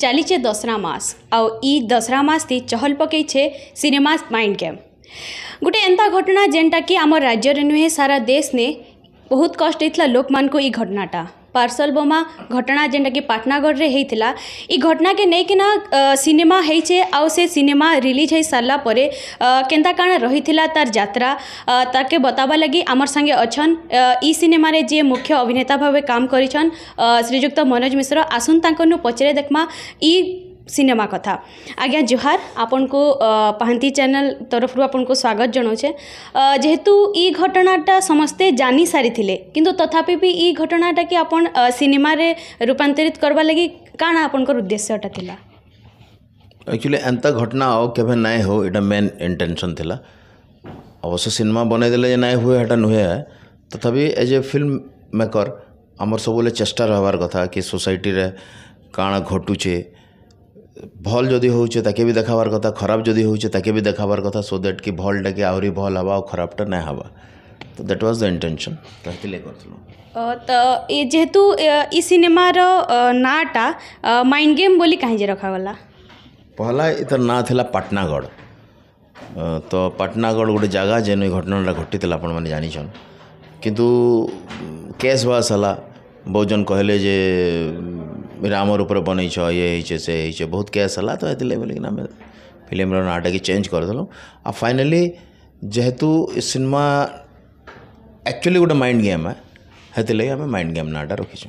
चलीचे दशहरा मस आई दशहरा मस थी चहल पकईे सिनेमा माइंड गेम गोटे एंता घटना जेनटा कि आम राज्य नुहे सारा देश ने बहुत कष्ट लोक मान को ये घटनाटा ପାର୍ସଲ ବୋମା ଘଟଣା ଯେନ୍ଟାକି ପାଟନାଗଡ଼ରେ ହେଇଥିଲା ଇ ଘଟଣାକେ ନେଇକିନା ସିନେମା ହେଇଛେ ଆଉ ସେ ସିନେମା ରିଲିଜ୍ ହେଇସାରିଲା ପରେ କେନ୍ତା କାଣା ରହିଥିଲା ତାର୍ ଯାତ୍ରା ତାକେ ବତାବା ଲାଗି ଆମର୍ ସାଙ୍ଗେ ଅଛନ୍ ଇ ସିନେମାରେ ଯିଏ ମୁଖ୍ୟ ଅଭିନେତା ଭାବେ କାମ କରିଛନ୍ ଶ୍ରୀଯୁକ୍ତ ମନୋଜ ମିଶ୍ର ଆସୁନ୍ ତାଙ୍କର୍ନୁ ପଚରେ ଦେଖ୍ମା ଇ सिनेमा कथा आज्ञा जुहार आपन को पहांती चैनल तरफ आपन को स्वागत जनाऊे जेहेतु य घटनाटा समस्ते जानी सारी कि तथापि तो भी घटनाटा कि आप सिनेमारे रूपातरित करवा लगी कण आपंकर उद्देश्य एक्चुअली एंता घटना आओ के ना हो यहाँ मेन इंटेनसन अवश्य सिनेमा बनईदे ना हुए हेटा नुहे तथापि एज ए फिल्म मेकर आमर सब चेष्टा रहा कथा कि सोसाइटी काण घटूचे ভল যদি হচ্ছে তাকে বি দেখাবার কথা খারাপ যদি হচ্ছে তাকে বি দেখাবার কথা সো দ্যাট কি ভলটাকে আহরি ভল হবা আর খারাপটা না হবা তো দ্যাট ওয়াজ দ্য ইন্টেনশন তাহলে করছিলাম ତ ଏ ଯେହେତୁ ଇ ସିନେମାର ନାଁଟା ମାଇଣ୍ଡ ଗେମ୍ ବୋଲି କାହିଁକି ରଖାଗଲା ପହଲା ଇତାର ନାଁ ଥିଲା ପାଟନାଗଡ଼ ତ ପାଟନାଗଡ଼ ଗୋଟେ ଜାଗା ଯେନ୍ ଏ ଘଟଣାଟା ଘଟିଥିଲା ଆପଣମାନେ ଜାଣିଛନ୍ କିନ୍ତୁ କେସ୍ ବାସ୍ ହେଲା ବହୁ ଜଣ କହିଲେ ଯେ ରାମର ଉପରେ ବନେଇଛ ଇଏ ହେଇଛେ ସେ ହେଇଛେ ବହୁତ କେସ୍ ହେଲା ତ ହେଥିଲାଗି ବୋଲିକିନା ଆମେ ଫିଲ୍ମର ନାଁଟାକେ ଚେଞ୍ଜ କରିଦେଲୁ ଆଉ ଫାଇନାଲି ଯେହେତୁ ସିନେମା ଆକ୍ଚୁଆଲି ଗୋଟେ ମାଇଣ୍ଡ ଗେମ୍ ହେଥିଲାଗି ଆମେ ମାଇଣ୍ଡ ଗେମ୍ ନାଁଟା ରଖିଛୁ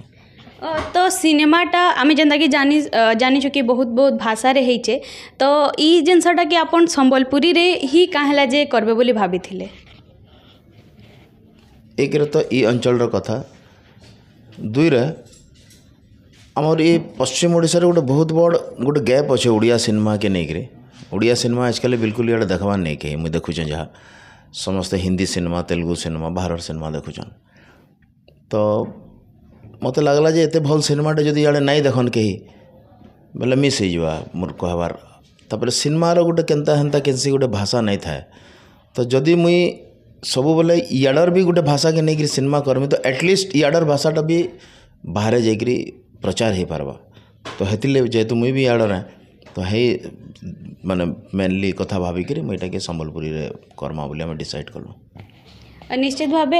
ତ ସିନେମାଟା ଆମେ ଯେନ୍ତାକି ଜାନି ଜାଣିଛୁ କି ବହୁତ ବହୁତ ଭାଷାରେ ହେଇଛେ ତ ଇ ଜିନିଷଟା କି ଆପଣ ସମ୍ବଲପୁରୀରେ ହିଁ କାଁ ହେଲା ଯେ କରିବେ ବୋଲି ଭାବିଥିଲେ ଏକରେ ତ ଇ ଅଞ୍ଚଳର କଥା ଦୁଇରେ आमर ये पश्चिम ओडार गोटे बहुत बड़ गोटे गैप अच्छे ओडिया सिनेमा के नहींक्रे ओडिया सिनेमा आजिकल बिल्कुल इतना देखवा नहीं कहीं मुझे देखुचे जहाँ समस्त हिंदी सिनेमा तेलुगु सिनेमा बाहर सिनेमा देखुचन तो मत मतलब लगला जे ये भल सिनेमाटे जी इे नाई देखन कही बोले मतलब मिस हो मूर्ख हबार तपर सिनेमार गोटे केनता हेता के गोटे भाषा नहीं था तो जदि मुई सब बोले इडर भी गोटे भाषा के नहीं सिनेमा करमी तो एटलिस्ट इडर भाषाटा भी बाहर जाकर प्रचार हो पार तो हेतिले जेहेतु मुई भी आड़ ना तो हे मान मेनली कथा भाविक मुझे सम्बलपुरी करमा बोली डिसाइड कलु निश्चित भाव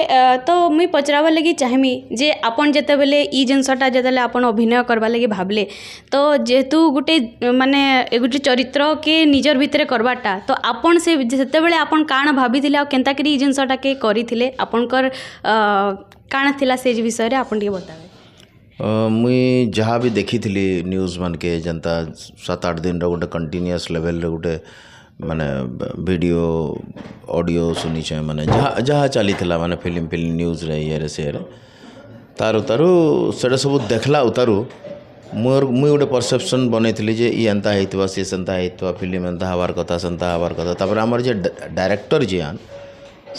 तो मुई पचरबार लगी चाहेमी जे आपन जेते बेले ई जिनसटा जेते आपन अभिनय करवा लगी भाबले तो जेहेतु गुटे माने गुटे चरित्र के निजर भितरे करबाटा तो आपन से जेते बेले आपन काण भाबी थिले आ केनता करी ई जिनसटा के करी थिले आपनकर काण थिला से विषय रे आपन के बतावे ମୁଇଁ ଯାହା ବି ଦେଖିଥିଲି ନ୍ୟୁଜ୍ମାନଙ୍କେ ଯେନ୍ତା ସାତ ଆଠ ଦିନର ଗୋଟେ କଣ୍ଟିନ୍ୟୁଅସ୍ ଲେଭେଲ୍ରେ ଗୋଟେ ମାନେ ଭିଡ଼ିଓ ଅଡ଼ିଓ ଶୁନିଛେଁ ମାନେ ଯାହା ଯାହା ଚାଲିଥିଲା ମାନେ ଫିଲ୍ମ ଫିଲ୍ମ ନ୍ୟୁଜ୍ରେ ଇଏରେ ସିଏରେ ତାରୁ ତାରୁ ସେଟା ସବୁ ଦେଖ୍ଲା ଉତାରୁ ମୋର ମୁଇଁ ଗୋଟେ ପରସେପ୍ସନ୍ ବନେଇଥିଲି ଯେ ଇ ଏନ୍ତା ହେଇଥିବା ସିଏ ସେନ୍ତା ହେଇଥିବା ଫିଲ୍ମ ଏନ୍ତା ହେବାର କଥା ସେନ୍ତା ହେବାର କଥା ତାପରେ ଆମର ଯେ ଡାଇରେକ୍ଟର ଯିଏ ଆନ୍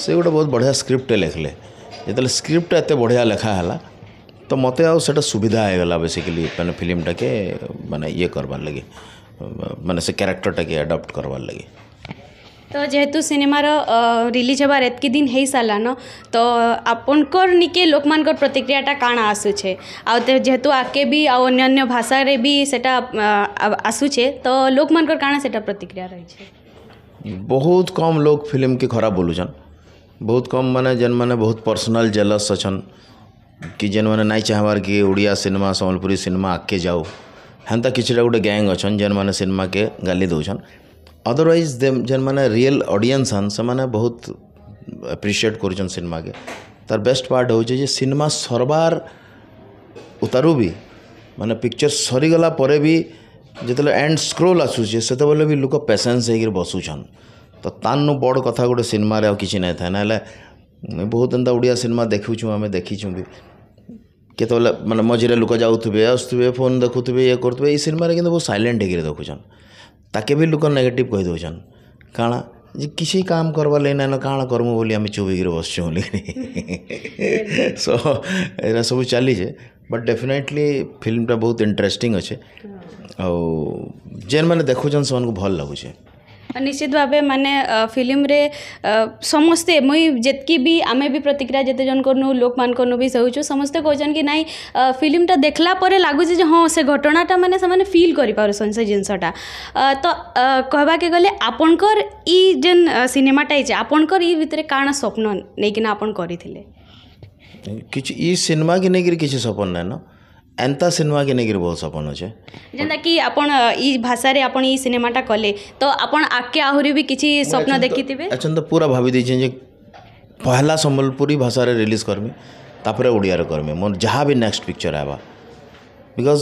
ସେ ଗୋଟେ ବହୁତ ବଢ଼ିଆ ସ୍କ୍ରିପ୍ଟଟେ ଲେଖିଲେ ଯେତେବେଳେ ସ୍କ୍ରିପ୍ଟଟା ଏତେ ବଢ଼ିଆ ଲେଖା ହେଲା ତ ମୋତେ ଆଉ ସେଇଟା ସୁବିଧା ହେଇଗଲା ବେସିକାଲି ମାନେ ଫିଲ୍ମଟାକେ ମାନେ ଇଏ କରବାର୍ ଲାଗି ମାନେ ସେ କ୍ୟାରେକ୍ଟରଟାକେ ଆଡ଼ପ୍ଟ କରବାର୍ ଲାଗି ତ ଯେହେତୁ ସିନେମାର ରିଲିଜ୍ ହେବାର ଏତ୍କି ଦିନ ହେଇସାରିଲାନ ତ ଆପଣଙ୍କର ନିକେ ଲୋକମାନଙ୍କର ପ୍ରତିକ୍ରିୟାଟା କାଣା ଆସୁଛେ ଆଉ ଯେହେତୁ ଆଗକେ ବି ଆଉ ଅନ୍ୟାନ୍ୟ ଭାଷାରେ ବି ସେଟା ଆସୁଛେ ତ ଲୋକମାନଙ୍କର କାଣା ସେଟା ପ୍ରତିକ୍ରିୟା ରହିଛେ ବହୁତ କମ୍ ଲୋକ ଫିଲ୍ମକେ ଖରାପ ବୋଲୁଛନ୍ ବହୁତ କମ୍ ମାନେ ଯେନ୍ ମାନେ ବହୁତ ପର୍ସନାଲ୍ ଜେଲସ୍ ଅଛନ୍ कि जेन मैंने नाई चाहबार कि ओडिया सिनेमा समलपुरी सिनेमा आगे जाऊ हेन्ता कि गोटे गैंग अच्छे जेन मैंने सिनेमा के गाली दौन अदरवैज जेन मैंने रियल अडियंस हैं से मैंने बहुत एप्रिसीएट कर सिनेमा के तार बेस्ट पार्ट हूँ जे सिनेमा सरबार उतारू भी मैंने पिक्चर सरीगला भी जो एंड स्क्रोल आसूचे से लोक पेसेन्स होकर बसुन तो तानु बड़ कथा गोटे सिनेमारे आ कि नहीं था ना बहुत एंता ओडिया सिनेमा देखु आम देखी भी କେତେବେଳେ ମାନେ ମଝିରେ ଲୋକ ଯାଉଥିବେ ଆସୁଥିବେ ଫୋନ୍ ଦେଖୁଥିବେ ଇଏ କରୁଥିବେ ଏଇ ସିନେମାରେ କିନ୍ତୁ ବହୁତ ସାଇଲେଣ୍ଟ ହେଇକିରି ଦେଖୁଛନ୍ ତାକେ ବି ଲୋକ ନେଗେଟିଭ୍ କହିଦେଉଛନ୍ କାଣା ଯେ କିଛି କାମ୍ କର୍ବାର୍ ଲାଗି ନାଇଁନ କାଣା କର୍ମୁ ବୋଲି ଆମେ ଚୁପ୍ ହେଇକିରି ବସୁଛୁ ବୋଲିକିରି ସୋ ଏଇଟା ସବୁ ଚାଲିଛେ ବଟ୍ ଡେଫିନେଟଲି ଫିଲ୍ମଟା ବହୁତ ଇଣ୍ଟରେଷ୍ଟିଂ ଅଛେ ଆଉ ଯେନ୍ମାନେ ଦେଖୁଛନ୍ ସେମାନଙ୍କୁ ଭଲ୍ ଲାଗୁଛେ અનિશ્ચિત ভাবে મને ફિલ્મ રે સમસ્તે મે જેટકી બી અમે બી પ્રતિક્રિયા જેતે જન કર નો લોક માન કર નો બી સહુ છું સમસ્તે કોજન કે નહી ફિલ્મ તા દેખલા પર લાગુ જી હો સે ઘટના તા મને સમને ફીલ કરી પર સંસય જન સટા તો કહવા કે ગલે આપણ કો ઈ જન સિનેમા તા છે આપણ કો ઈ વિતરે કાન સપન નેકિના આપણ કરી થિલે કીચી ઈ સિનેમા કે ને કીચી સપન નેનો एंता सिनेमा के नेगिर बहुत सपन अच्छे जेंदा कि आपन भाषा रे सिनेमाटा कले तो आपन आके आहुरी भी किसी स्वप्न देखी थे अछन त पूरा भाबी दे पहला सम्बलपुरी भाषा रिलीज करमी तापर उड़िया करमी मोर जहाँ भी नेक्स्ट पिक्चर है बिकॉज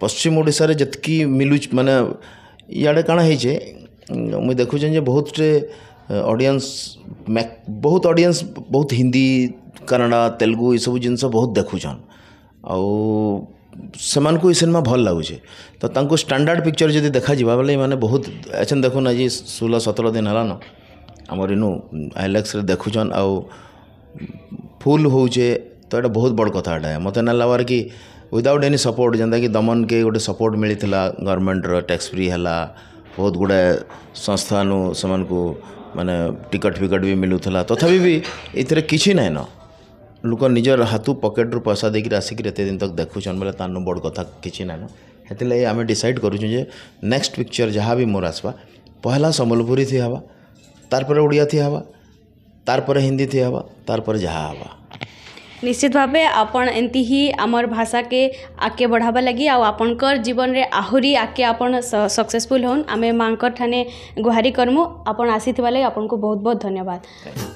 पश्चिम ओडिसा रे जतकी मिलुच माने याडे काना हे छे मुई देखु छन जे बहुत रे ऑडियंस बहुत ऑडियंस बहुत हिंदी कन्नड़ा तेलुगु ये सब जिनस बहुत देखुन ଆଉ ସେମାନଙ୍କୁ ଏଇ ସିନେମା ଭଲ ଲାଗୁଛେ ତ ତାଙ୍କୁ ଷ୍ଟାଣ୍ଡାର୍ଡ଼ ପିକ୍ଚର୍ ଯଦି ଦେଖାଯିବା ବୋଲେ ଏମାନେ ବହୁତ ଏଛେନ୍ ଦେଖୁନ୍ ଆଜି ଷୋହଳ ସତର ଦିନ ହେଲାନ ଆମର ଇନୁ ଆଇଲାକ୍ସରେ ଦେଖୁଛନ୍ ଆଉ ଫୁଲ୍ ହଉଛେ ତ ଏଇଟା ବହୁତ ବଡ଼ କଥା ଏଇଟା ମୋତେ ନା ଲାଗ୍ବାର୍ କି ୱିଦାଉଟ୍ ଏନି ସପୋର୍ଟ ଯେନ୍ତାକି ଦମନକେ ଗୋଟେ ସପୋର୍ଟ ମିଳିଥିଲା ଗଭର୍ଣ୍ଣମେଣ୍ଟର ଟ୍ୟାକ୍ସ ଫ୍ରି ହେଲା ବହୁତ ଗୁଡ଼ାଏ ସଂସ୍ଥାନୁ ସେମାନଙ୍କୁ ମାନେ ଟିକଟ ଫିକଟ ବି ମିଳୁଥିଲା ତଥାପି ବି ଏଥିରେ କିଛି ନାଇଁନ लोक निजर हाथ पकेट्रु पैसा देकर आसिक दिन तक देखुन बोले तानु बड़ कथ किसी ना हेति लगे आम डिसाइड करुचे नेक्स्ट पिक्चर जहाँ भी मोर आसवा पहला समबलपुरी थी हवा तार ओडिया थी हवा तार हिंदी थी हवा तार जहाँ हवा निश्चित भाव आप एंती आमर भाषा के आगे बढ़ावा लगी आपणकर जीवन में आहरी आके आपन सक्सेसफुल आम माँ मांकर ठाने गुहारी करमु आप आसी थवाले आपन को बहुत बहुत धन्यवाद okay.